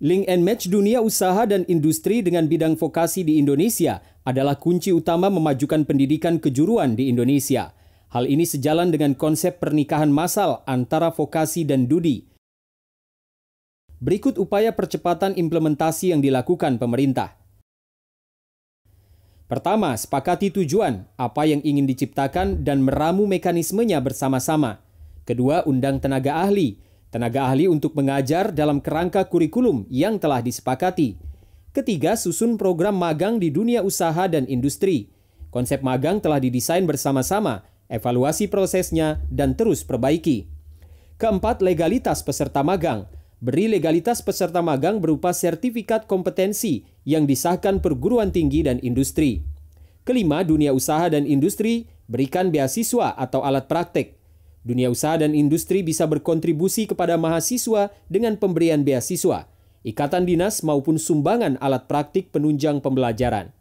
Link and match dunia usaha dan industri dengan bidang vokasi di Indonesia adalah kunci utama memajukan pendidikan kejuruan di Indonesia. Hal ini sejalan dengan konsep pernikahan massal antara vokasi dan dudi. Berikut upaya percepatan implementasi yang dilakukan pemerintah. Pertama, sepakati tujuan, apa yang ingin diciptakan dan meramu mekanismenya bersama-sama. Kedua, undang tenaga ahli, tenaga ahli untuk mengajar dalam kerangka kurikulum yang telah disepakati. Ketiga, susun program magang di dunia usaha dan industri. Konsep magang telah didesain bersama-sama, evaluasi prosesnya, dan terus perbaiki. Keempat, legalitas peserta magang. Beri legalitas peserta magang berupa sertifikat kompetensi yang disahkan perguruan tinggi dan industri. Kelima, dunia usaha dan industri, berikan beasiswa atau alat praktek Dunia usaha dan industri bisa berkontribusi kepada mahasiswa dengan pemberian beasiswa, ikatan dinas maupun sumbangan alat praktik penunjang pembelajaran.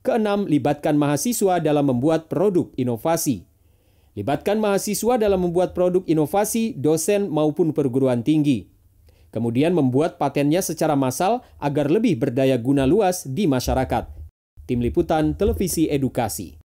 Keenam, libatkan mahasiswa dalam membuat produk inovasi. Libatkan mahasiswa dalam membuat produk inovasi dosen maupun perguruan tinggi. Kemudian membuat patennya secara massal agar lebih berdaya guna luas di masyarakat. Tim Liputan Televisi Edukasi